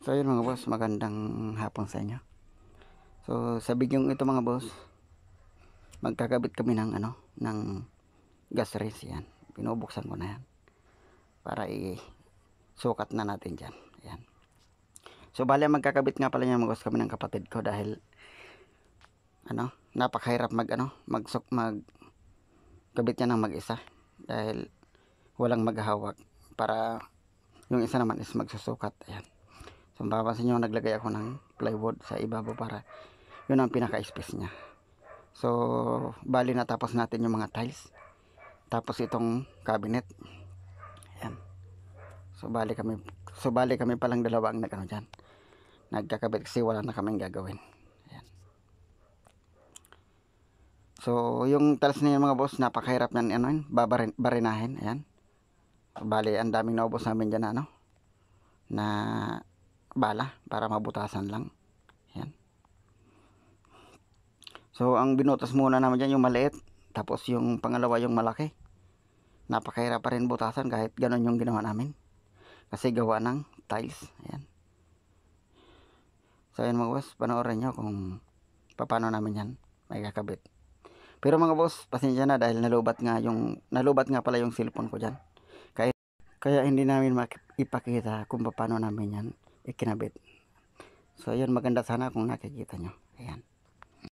So yun mga boss, magandang hapon sa inyo. So sa video ito mga boss, magkakabit kami ng ano, ng gas race yan. Pinubuksan ko na yan. Para i-sukat na natin diyan. Yan. So bali magkakabit nga pala niya mga boss kami ng kapatid ko dahil ano, napakahirap mag ano, mag, mag kabit niya ng mag-isa dahil walang maghahawak para yung isa naman is magsusukat. Ayan. Kung papansin nyo, naglagay ako ng plywood sa ibabaw para yun ang pinaka-space niya. So, bali natapos natin yung mga tiles. Tapos itong cabinet. Ayan. So, bali kami, so, bali kami palang dalawa ang nagano dyan. Nagkakabit kasi wala na kaming gagawin. Ayan. So, yung tiles niya mga boss, napakahirap yan, ano yun, babarin, barinahin. Ayan. So, bali, ang daming naubos namin dyan, ano, na bala para mabutasan lang. Yan. So, ang binutas muna naman dyan yung maliit. Tapos yung pangalawa yung malaki. Napakahirap pa rin butasan kahit ganun yung ginawa namin. Kasi gawa ng tiles. Ayan. So, ayan mga boss. Panoorin nyo kung paano namin yan may kakabit. Pero mga boss, pasensya na dahil nalubat nga yung nalubat nga pala yung cellphone ko diyan. Kaya kaya hindi namin ipakita kung paano namin yan ikinabit so ayun, maganda sana kung nakikita nyo ayan